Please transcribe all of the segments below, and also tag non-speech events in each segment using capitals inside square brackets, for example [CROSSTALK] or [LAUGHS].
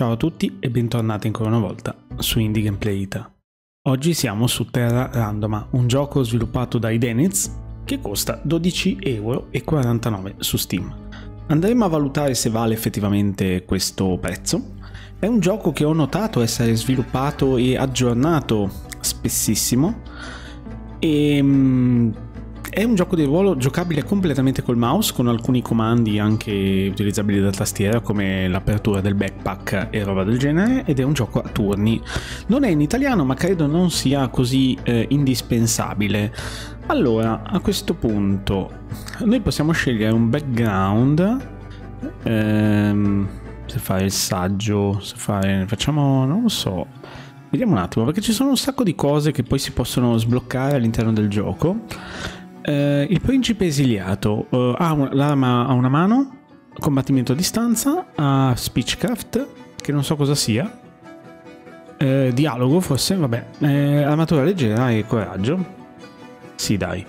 Ciao a tutti e bentornati ancora una volta su Indie Gameplay Ita. Oggi siamo su Terra Randoma, un gioco sviluppato dai Denets che costa 12,49 euro su Steam. Andremo a valutare se vale effettivamente questo prezzo. È un gioco che ho notato essere sviluppato e aggiornato spessissimo e ehm, è un gioco di ruolo giocabile completamente col mouse, con alcuni comandi anche utilizzabili da tastiera, come l'apertura del backpack e roba del genere, ed è un gioco a turni. Non è in italiano, ma credo non sia così eh, indispensabile. Allora, a questo punto, noi possiamo scegliere un background. Ehm, se fare il saggio, se fare... facciamo... non lo so... Vediamo un attimo, perché ci sono un sacco di cose che poi si possono sbloccare all'interno del gioco. Eh, il principe esiliato eh, ha l'arma a una mano, combattimento a distanza, ha speechcraft, che non so cosa sia, eh, dialogo forse, vabbè, eh, armatura leggera e coraggio. Sì dai,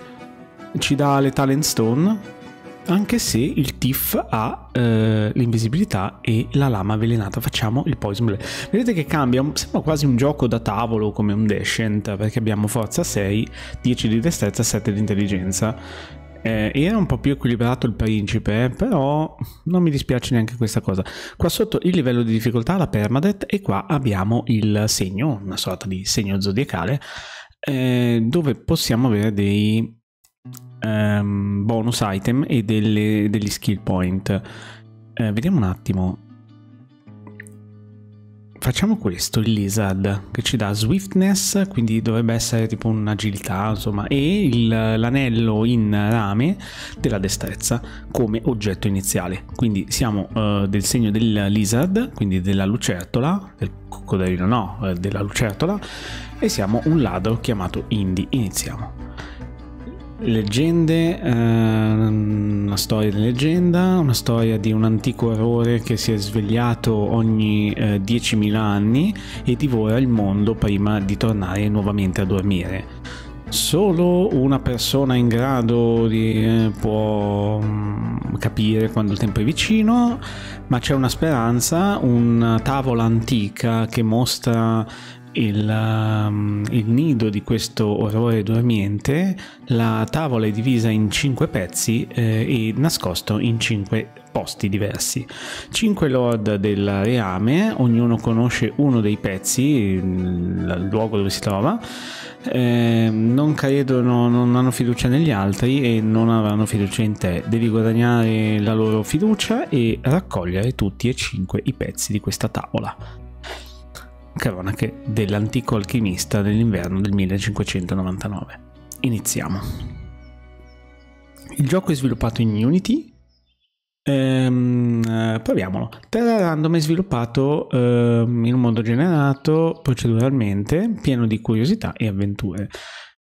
ci dà le talent stone anche se il Tiff ha eh, l'invisibilità e la lama avvelenata. Facciamo il Poison Blade. Vedete che cambia, sembra quasi un gioco da tavolo come un Descent, perché abbiamo forza 6, 10 di destrezza, 7 di intelligenza. Eh, era un po' più equilibrato il principe, eh, però non mi dispiace neanche questa cosa. Qua sotto il livello di difficoltà, la permadeath, e qua abbiamo il segno, una sorta di segno zodiacale, eh, dove possiamo avere dei um, bonus item e delle, degli skill point. Uh, vediamo un attimo. Facciamo questo, il Lizard, che ci dà Swiftness, quindi dovrebbe essere tipo un'agilità, insomma, e l'anello in rame della destrezza come oggetto iniziale. Quindi siamo uh, del segno del Lizard, quindi della lucertola, del coccodrillo no, eh, della lucertola, e siamo un ladro chiamato Indy. Iniziamo. Leggende, eh, una storia di leggenda, una storia di un antico errore che si è svegliato ogni eh, 10.000 anni e divora il mondo prima di tornare nuovamente a dormire. Solo una persona in grado di, eh, può mm, capire quando il tempo è vicino, ma c'è una speranza, una tavola antica che mostra il, um, il, nido di questo orrore dormiente, la tavola è divisa in cinque pezzi eh, e nascosto in cinque posti diversi. Cinque lord del reame, ognuno conosce uno dei pezzi, il, luogo dove si trova, eh, non credono, non hanno fiducia negli altri e non avranno fiducia in te. Devi guadagnare la loro fiducia e raccogliere tutti e cinque i pezzi di questa tavola. Cronache dell'antico alchimista dell'inverno del 1599. Iniziamo. Il gioco è sviluppato in Unity. Ehm, eh, proviamolo. Terra Random è sviluppato ehm, in un mondo generato proceduralmente, pieno di curiosità e avventure.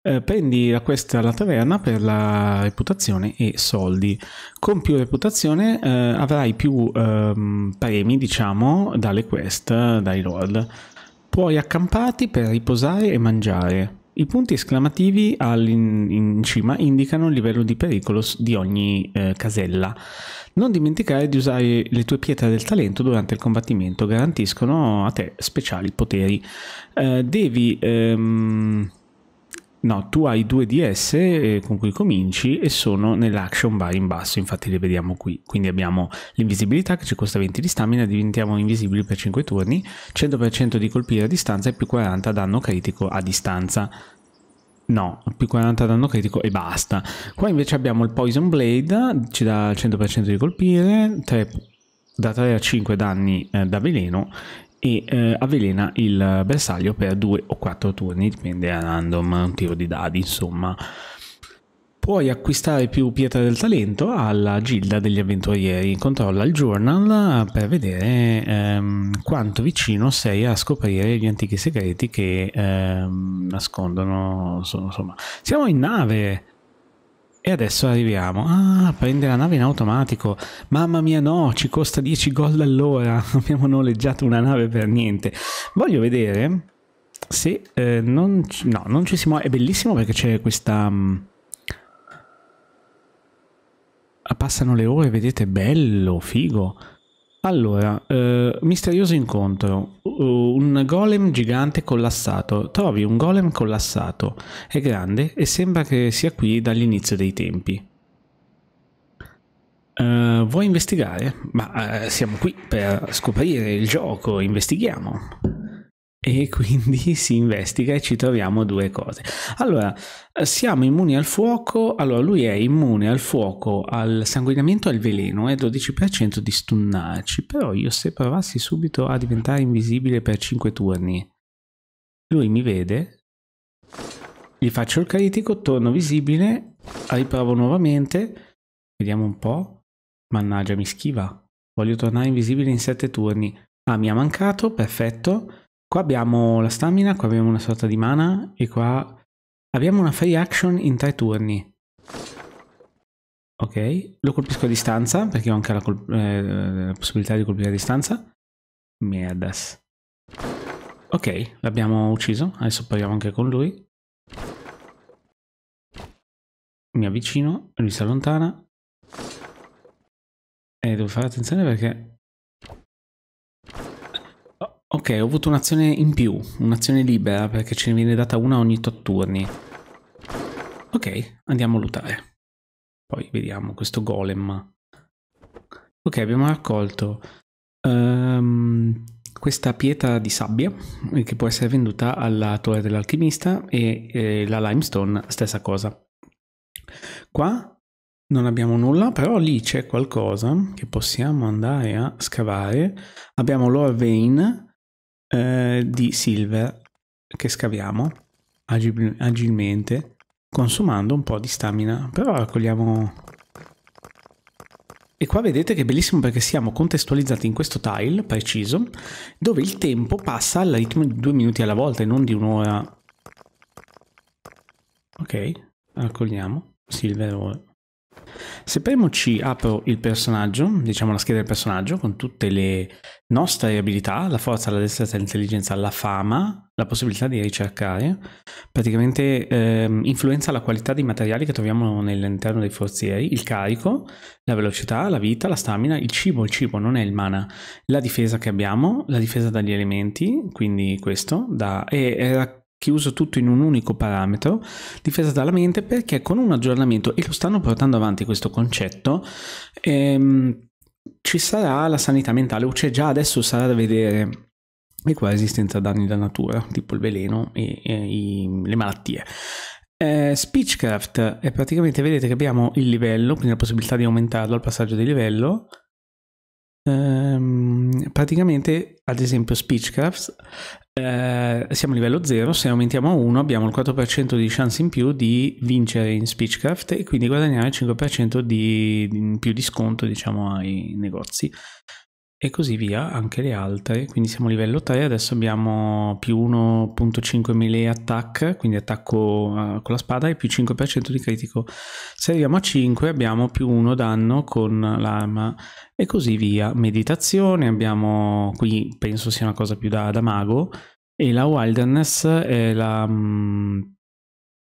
Eh, prendi la quest alla taverna per la reputazione e soldi. Con più reputazione eh, avrai più ehm, premi, diciamo, dalle quest, eh, dai lord. Puoi accamparti per riposare e mangiare. I punti esclamativi in, in cima indicano il livello di pericolo di ogni eh, casella. Non dimenticare di usare le tue pietre del talento durante il combattimento, garantiscono a te speciali poteri. Eh, devi... Ehm No, tu hai due DS eh, con cui cominci e sono nell'action bar in basso, infatti le vediamo qui. Quindi abbiamo l'invisibilità che ci costa 20 di stamina, diventiamo invisibili per 5 turni, 100% di colpire a distanza e più 40 danno critico a distanza. No, più 40 danno critico e basta. Qua invece abbiamo il Poison Blade, ci dà il 100% di colpire, 3, da 3 a 5 danni eh, da veleno e eh, avvelena il bersaglio per due o quattro turni, dipende a random, un tiro di dadi insomma. Puoi acquistare più pietre del talento alla Gilda degli Avventurieri. Controlla il journal per vedere ehm, quanto vicino sei a scoprire gli antichi segreti che ehm, nascondono. Insomma, siamo in nave! E adesso arriviamo. Ah, prende la nave in automatico. Mamma mia, no, ci costa 10 gol all'ora. [LAUGHS] Abbiamo noleggiato una nave per niente. Voglio vedere se eh, non, no, non ci siamo. muove. È bellissimo perché c'è questa. Mm, passano le ore, vedete, bello, figo. Allora, eh, misterioso incontro. Un golem gigante collassato. Trovi un golem collassato. È grande e sembra che sia qui dall'inizio dei tempi. Eh, vuoi investigare? Ma eh, siamo qui per scoprire il gioco, investighiamo. E [LAUGHS] quindi si investiga e ci troviamo due cose. Allora, siamo immuni al fuoco. Allora, lui è immune al fuoco, al sanguinamento e al veleno. È 12% di stunnarci. Però io se provassi subito a diventare invisibile per 5 turni, lui mi vede, gli faccio il critico, torno visibile, riprovo nuovamente. Vediamo un po'. Mannaggia, mi schiva. Voglio tornare invisibile in 7 turni. Ah, mi ha mancato, perfetto Qua abbiamo la stamina, qua abbiamo una sorta di mana e qua abbiamo una free action in tre turni. Ok, lo colpisco a distanza perché ho anche la, eh, la possibilità di colpire a distanza. Merdas. Ok, l'abbiamo ucciso, adesso parliamo anche con lui. Mi avvicino, lui si allontana. E eh, devo fare attenzione perché Ok, ho avuto un'azione in più, un'azione libera, perché ce ne viene data una ogni 8 turni. Ok, andiamo a lutare. Poi vediamo questo golem. Ok, abbiamo raccolto um, questa pietra di sabbia, eh, che può essere venduta alla torre dell'alchimista, e eh, la limestone, stessa cosa. Qua non abbiamo nulla, però lì c'è qualcosa che possiamo andare a scavare. Abbiamo l'ore vein eh, di silver che scaviamo agil agilmente consumando un po' di stamina. Però raccogliamo... E qua vedete che è bellissimo perché siamo contestualizzati in questo tile preciso dove il tempo passa al ritmo di due minuti alla volta e non di un'ora. Ok, raccogliamo. Silver ora se premo apro il personaggio, diciamo la scheda del personaggio, con tutte le nostre abilità, la forza, la destrezza, l'intelligenza, la fama, la possibilità di ricercare, praticamente ehm, influenza la qualità dei materiali che troviamo nell'interno dei forzieri, il carico, la velocità, la vita, la stamina, il cibo, il cibo non è il mana, la difesa che abbiamo, la difesa dagli elementi, quindi questo, da, e, e che uso tutto in un unico parametro, difesa dalla mente, perché con un aggiornamento, e lo stanno portando avanti questo concetto, ehm, ci sarà la sanità mentale, o c'è già adesso sarà da vedere e qua esistenza danni da natura, tipo il veleno e, e i, le malattie. Eh, Speechcraft è eh, praticamente, vedete che abbiamo il livello, quindi la possibilità di aumentarlo al passaggio di livello. Eh, praticamente, ad esempio, Speechcraft eh, siamo a livello 0, se aumentiamo a 1 abbiamo il 4% di chance in più di vincere in Speechcraft e quindi guadagnare il 5% di, di, in più di sconto diciamo, ai negozi e così via anche le altre quindi siamo a livello 3 adesso abbiamo più 1.5 melee attack quindi attacco uh, con la spada e più 5% di critico se arriviamo a 5 abbiamo più 1 danno con l'arma e così via meditazione abbiamo qui penso sia una cosa più da, da mago e la wilderness è la mh, mm,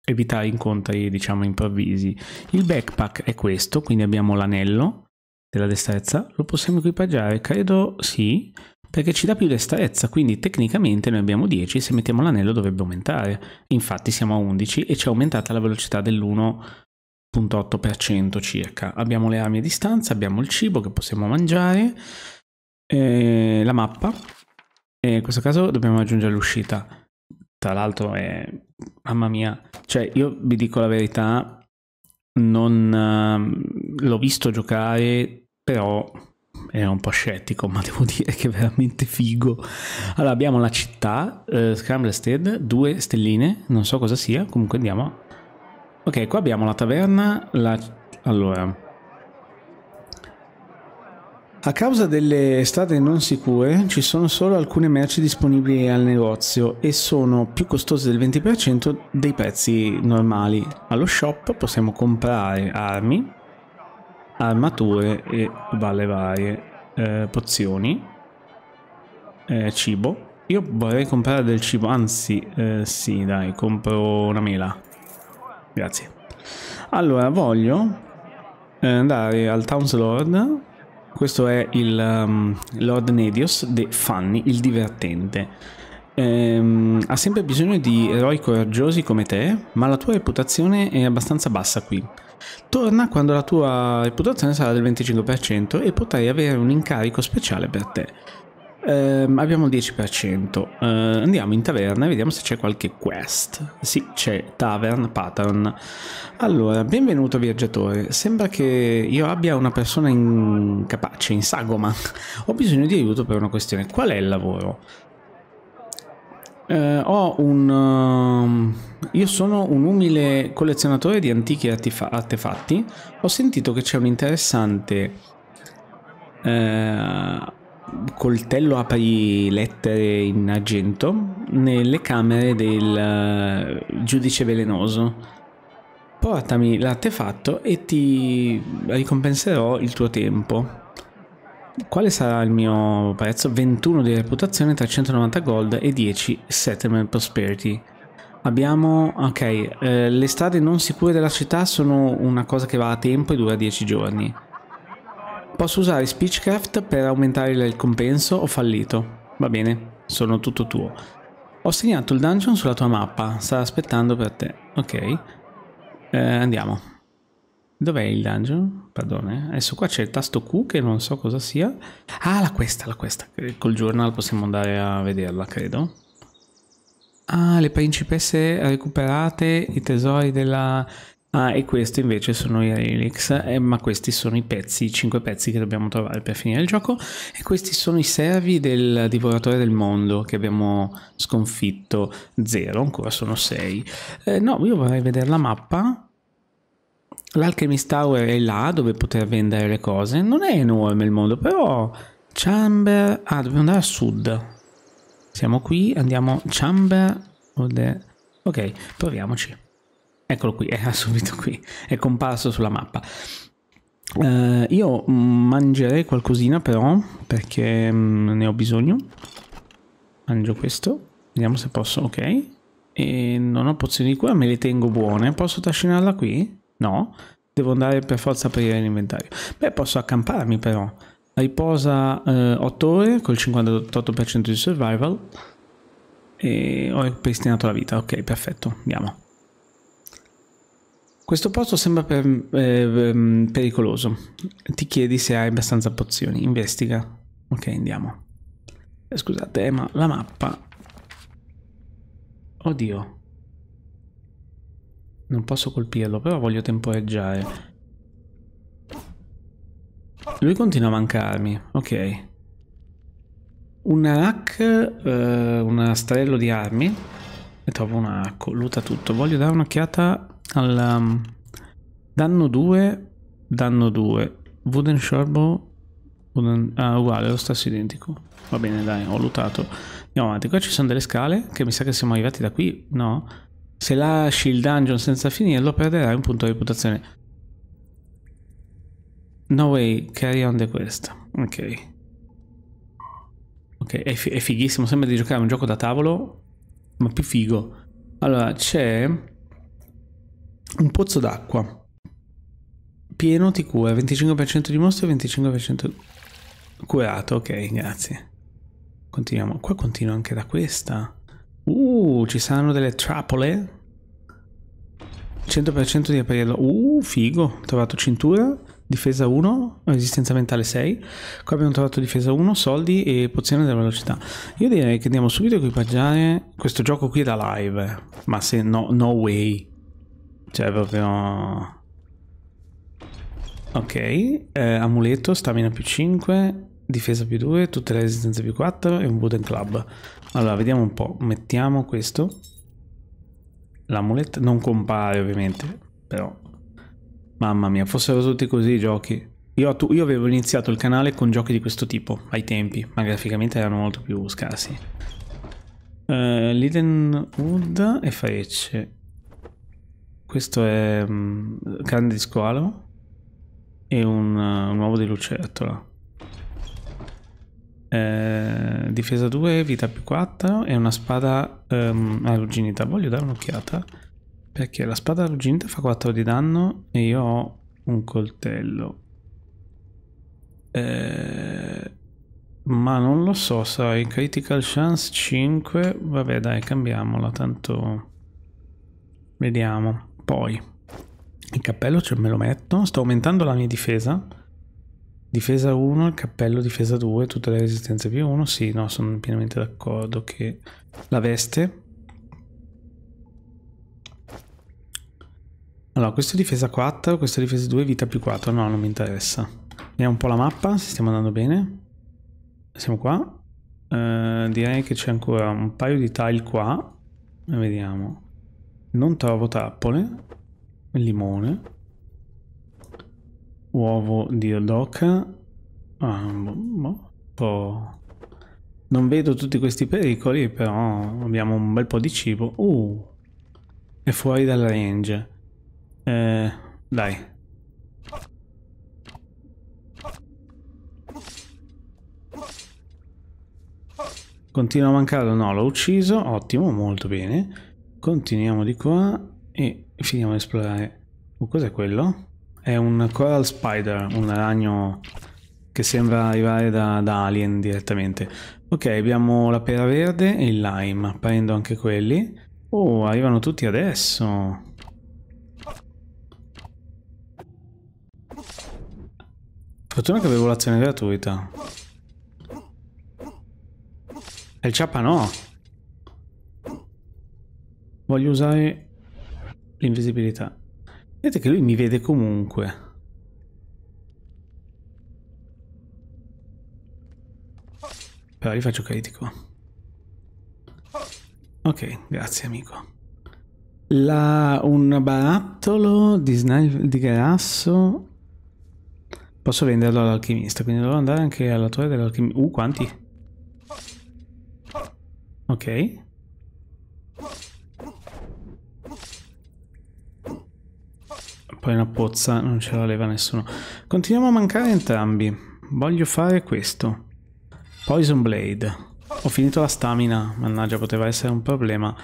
evitare incontri diciamo improvvisi il backpack è questo quindi abbiamo l'anello della destrezza? Lo possiamo equipaggiare? Credo sì, perché ci dà più destrezza, quindi tecnicamente noi abbiamo 10, se mettiamo l'anello dovrebbe aumentare. Infatti siamo a 11 e ci è aumentata la velocità dell'1.8% circa. Abbiamo le armi a distanza, abbiamo il cibo che possiamo mangiare, eh, la mappa, e in questo caso dobbiamo aggiungere l'uscita. Tra l'altro, è... mamma mia, cioè io vi dico la verità, non ehm, l'ho visto giocare, però ero un po' scettico, [LAUGHS] ma devo dire che è veramente figo. Allora, abbiamo la città, eh, Scramblestead, due stelline, non so cosa sia, comunque andiamo. Ok, qua abbiamo la taverna, la... Allora, a causa delle strade non sicure ci sono solo alcune merci disponibili al negozio e sono più costose del 20% dei prezzi normali. Allo shop possiamo comprare armi, armature e valle varie, eh, pozioni, eh, cibo. Io vorrei comprare del cibo, anzi eh, sì dai, compro una mela. Grazie. Allora voglio eh, andare al Townslord questo è il um, Lord Nedios de Fanny, il divertente. Ehm, ha sempre bisogno di eroi coraggiosi come te, ma la tua reputazione è abbastanza bassa qui. Torna quando la tua reputazione sarà del 25% e potrai avere un incarico speciale per te. Um, abbiamo il 10%. Uh, eh, andiamo in taverna e vediamo se c'è qualche quest. Sì, c'è Tavern Pattern. Allora, benvenuto viaggiatore. Sembra che io abbia una persona incapace, in sagoma. [LAUGHS] ho bisogno di aiuto per una questione. Qual è il lavoro? Uh, ho un... Uh, io sono un umile collezionatore di antichi artefatti. Ho sentito che c'è un interessante... Eh, coltello apri lettere in argento nelle camere del eh, giudice velenoso. Portami l'artefatto e ti ricompenserò il tuo tempo. Quale sarà il mio prezzo? 21 di reputazione, 390 gold e 10 settlement prosperity. Abbiamo... ok, eh, le strade non sicure della città sono una cosa che va a tempo e dura 10 giorni. Posso usare Speechcraft per aumentare il compenso? Ho fallito. Va bene, sono tutto tuo. Ho segnato il dungeon sulla tua mappa, sta aspettando per te. Ok, eh, andiamo. Dov'è il dungeon? Perdone. Adesso qua c'è il tasto Q che non so cosa sia. Ah, la questa, la questa. Col journal possiamo andare a vederla, credo. Ah, le principesse recuperate, i tesori della Ah, e questi invece sono i Helix, eh, ma questi sono i pezzi, i 5 pezzi che dobbiamo trovare per finire il gioco. E questi sono i servi del Divoratore del Mondo che abbiamo sconfitto. Zero, ancora sono 6. Eh, no, io vorrei vedere la mappa. L'Alchemist Tower è là dove poter vendere le cose. Non è enorme il mondo, però... Chamber... Ah, dobbiamo andare a sud. Siamo qui, andiamo... Chamber... Ok, proviamoci. Eccolo qui, [LAUGHS] è subito qui, è comparso sulla mappa. Uh, io mangerei qualcosina però, perché mm, ne ho bisogno. Mangio questo, vediamo se posso, ok. E non ho pozioni di cura, me le tengo buone. Posso trascinarla qui? No, devo andare per forza a aprire l'inventario. Beh, posso accamparmi però. Riposa uh, eh, 8 ore col 58% di survival. E ho ripristinato la vita, ok, perfetto, andiamo. Questo posto sembra per, eh, ehm, pericoloso. Ti chiedi se hai abbastanza pozioni. Investiga. Ok, andiamo. Eh, scusate, eh, ma la mappa... Oddio. Non posso colpirlo, però voglio temporeggiare. Lui continua a mancarmi, ok. Un hack, eh, un astrello di armi. E trovo un arco, luta tutto. Voglio dare un'occhiata al, um, danno 2, danno 2. Wooden Shorbo wooden, ah, uguale, lo stesso identico. Va bene, dai, ho lootato Andiamo avanti. Qua ci sono delle scale che mi sa che siamo arrivati da qui, no? Se lasci il dungeon senza finirlo perderai un punto di reputazione. No way, carry on the quest. Ok. Ok, è, fi è fighissimo, sembra di giocare a un gioco da tavolo, ma più figo. Allora, c'è un pozzo d'acqua pieno cura 25% di mostri e 25% curato, ok, grazie. Continuiamo, qua continuo anche da questa. Uh, ci saranno delle trappole. 100% di apparirlo. Uh, figo. Ho trovato cintura, difesa 1, resistenza mentale 6. Qua abbiamo trovato difesa 1, soldi e pozione della velocità. Io direi che andiamo subito a equipaggiare questo gioco qui da live. Ma se no, no way. Cioè, proprio... Ok, eh, amuleto, stamina più 5, difesa più 2, tutte le resistenze più 4 e un wooden club. Allora, vediamo un po'. Mettiamo questo. L'amuleto non compare ovviamente, però... Mamma mia, fossero tutti così i giochi. Io, io, avevo iniziato il canale con giochi di questo tipo, ai tempi, ma graficamente erano molto più scarsi. Uh, eh, Liden Wood e frecce. Questo è um, mm, canne di squalo e un, uh, un uovo di lucertola. Eh, difesa 2, vita più 4 e una spada um, arrugginita. Voglio dare un'occhiata perché la spada arrugginita fa 4 di danno e io ho un coltello. Eh, ma non lo so, sai, critical chance 5. Vabbè dai, cambiamola, tanto vediamo. Poi, il cappello cioè, me lo metto, sto aumentando la mia difesa. Difesa 1, il cappello, difesa 2, tutte le resistenze più 1. Sì, no, sono pienamente d'accordo che la veste. Allora, questo è difesa 4, questo è difesa 2, vita più 4. No, non mi interessa. Vediamo un po' la mappa, se stiamo andando bene. Siamo qua. Uh, direi che c'è ancora un paio di tile qua. Vediamo. Non trovo trappole. Limone. Uovo di Odoka. Ah, boh, boh. Non vedo tutti questi pericoli, però abbiamo un bel po' di cibo. Uh, è fuori dal range. Eh, dai. Continua a mancare? No, l'ho ucciso. Ottimo, molto bene. Continuiamo di qua e finiamo di esplorare. Oh, cos'è quello? È un coral spider, un ragno che sembra arrivare da, da Alien direttamente. Ok, abbiamo la pera verde e il lime, prendo anche quelli. Oh, arrivano tutti adesso! Fortuna che avevo l'azione gratuita. E il ciappa no! Voglio usare l'invisibilità. Vedete che lui mi vede comunque. Però gli faccio critico. Ok, grazie amico. La, un barattolo di, di grasso posso venderlo all'alchimista, quindi dovrò andare anche alla torre dell'alchimista. Uh, quanti? Ok. Quella una pozza, non ce la leva nessuno. Continuiamo a mancare entrambi. Voglio fare questo. Poison Blade. Ho finito la stamina, mannaggia, poteva essere un problema.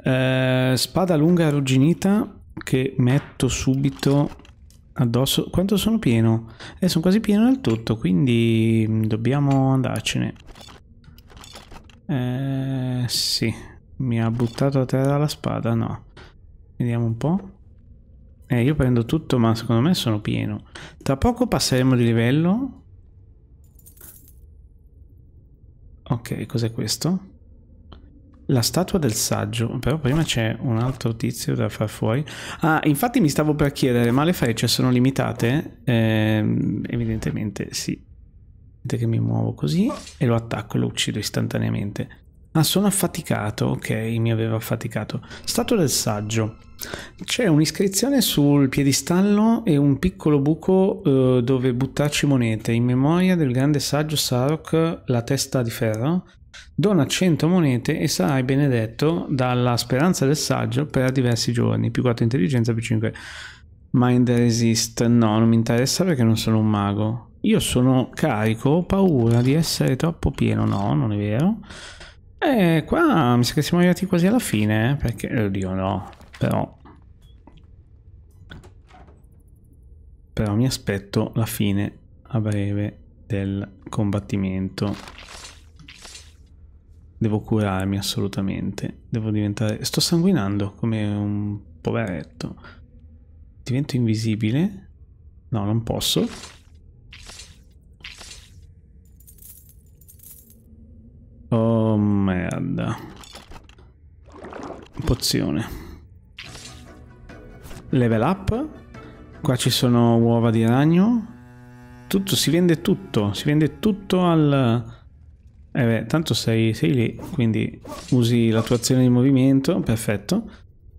Eh, spada lunga arrugginita che metto subito addosso. Quanto sono pieno? Eh, sono quasi pieno del tutto, quindi dobbiamo andarcene. Eh, sì. Mi ha buttato a terra la spada? No. Vediamo un po'. Eh, io prendo tutto, ma secondo me sono pieno. Tra poco passeremo di livello. Ok, cos'è questo? La statua del saggio. Però prima c'è un altro tizio da far fuori. Ah, infatti mi stavo per chiedere, ma le frecce sono limitate? Eh, evidentemente sì. Vedete che mi muovo così e lo attacco e lo uccido istantaneamente. Ah, sono affaticato, ok, mi aveva affaticato. Stato del saggio. C'è un'iscrizione sul piedistallo e un piccolo buco eh, dove buttarci monete. In memoria del grande saggio Sarok, la testa di ferro, dona 100 monete e sarai benedetto dalla speranza del saggio per diversi giorni. Più 4 intelligenza, più 5 mind resist. No, non mi interessa perché non sono un mago. Io sono carico, ho paura di essere troppo pieno. No, non è vero. Eh, qua mi sa che siamo arrivati quasi alla fine, eh, perché... Oddio no, però... Però mi aspetto la fine a breve del combattimento. Devo curarmi assolutamente. Devo diventare... Sto sanguinando come un poveretto. Divento invisibile? No, non posso. Oh merda. Pozione. Level up. Qua ci sono uova di ragno. Tutto, si vende tutto. Si vende tutto al... Eh beh, tanto sei, sei lì, quindi usi la tua azione di movimento, perfetto.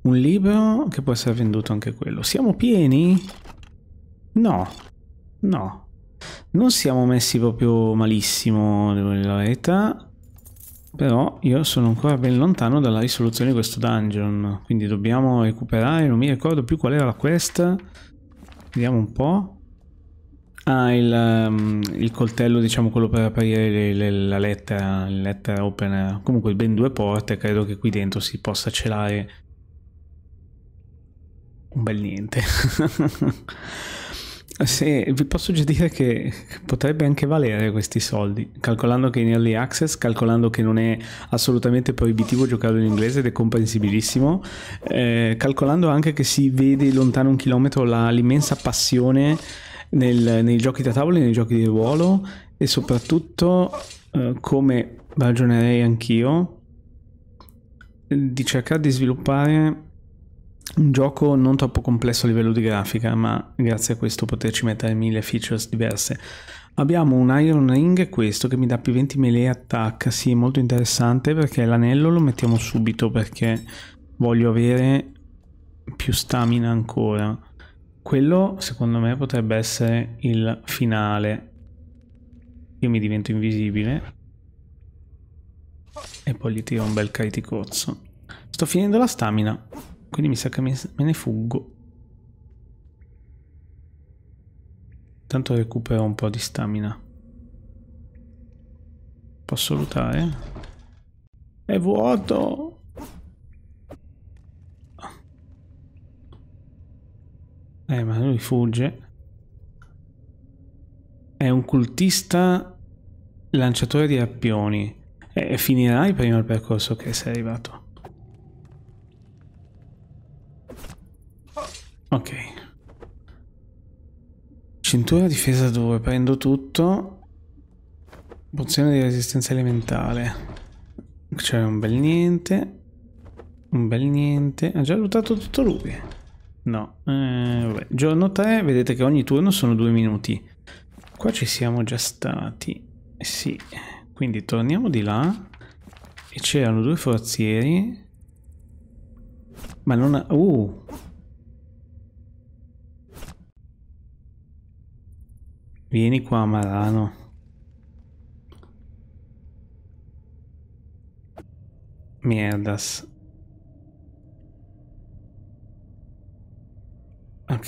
Un libro che può essere venduto anche quello. Siamo pieni? No, no. Non siamo messi proprio malissimo, devo dire la verità. Però io sono ancora ben lontano dalla risoluzione di questo dungeon, quindi dobbiamo recuperare, non mi ricordo più qual era la quest. Vediamo un po'. Ah, il, um, il coltello, diciamo quello per aprire le, le, la lettera, Il letter opener. Comunque ben due porte, credo che qui dentro si possa celare un bel niente. [LAUGHS] Sì, vi posso già dire che potrebbe anche valere questi soldi, calcolando che è in early access, calcolando che non è assolutamente proibitivo giocarlo in inglese ed è comprensibilissimo, eh, calcolando anche che si vede lontano un chilometro la, l'immensa passione nel, nei giochi da tavolo e nei giochi di ruolo e soprattutto eh, come ragionerei anch'io di cercare di sviluppare un gioco non troppo complesso a livello di grafica, ma grazie a questo poterci mettere mille features diverse. Abbiamo un Iron Ring, questo che mi dà più 20 melee attack, sì è molto interessante perché l'anello lo mettiamo subito perché voglio avere più stamina ancora. Quello secondo me potrebbe essere il finale. Io mi divento invisibile e poi gli tiro un bel criticozzo. Sto finendo la stamina. Quindi mi sa che me ne fuggo. Tanto recupero un po' di stamina. Posso lutare? È vuoto! Eh, ma lui fugge. È un cultista lanciatore di appioni. E finirai prima il percorso che sei arrivato. Ok. Cintura difesa 2, prendo tutto. Pozione di resistenza elementale. C'è un bel niente. Un bel niente. Ha già lottato tutto lui. No. Eh, Giorno 3, vedete che ogni turno sono due minuti. Qua ci siamo già stati. Sì. Quindi torniamo di là. E c'erano due forzieri. Ma non... Ha... Uh! Vieni qua Marano. Mierdas. Ok.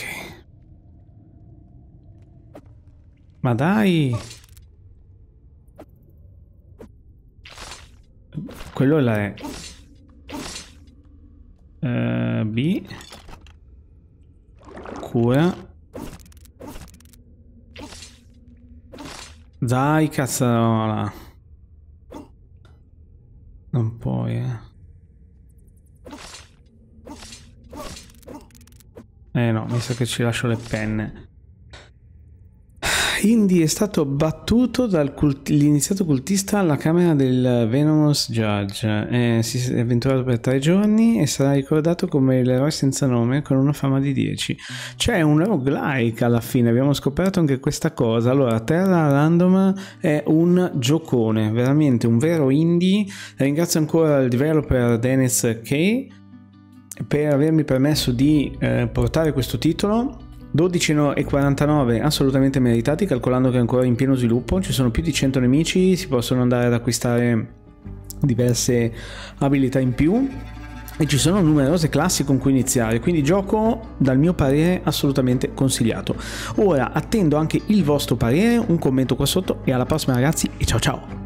Ma dai! Quello è la Uh, eh, B. Cura. Dai, cazzarola. Non puoi, eh. Eh no, mi sa che ci lascio le penne. Indy è stato battuto dall'iniziato cult cultista alla camera del Venomous Judge. Eh, si è avventurato per tre giorni e sarà ricordato come l'eroe senza nome con una fama di 10. C'è un roguelike alla fine, abbiamo scoperto anche questa cosa. Allora, Terra Random è un giocone, veramente un vero indie. Ringrazio ancora il developer Dennis Kay per avermi permesso di eh, portare questo titolo 12,49 assolutamente meritati calcolando che è ancora in pieno sviluppo ci sono più di 100 nemici si possono andare ad acquistare diverse abilità in più e ci sono numerose classi con cui iniziare, quindi gioco dal mio parere assolutamente consigliato. Ora attendo anche il vostro parere, un commento qua sotto e alla prossima ragazzi e ciao ciao!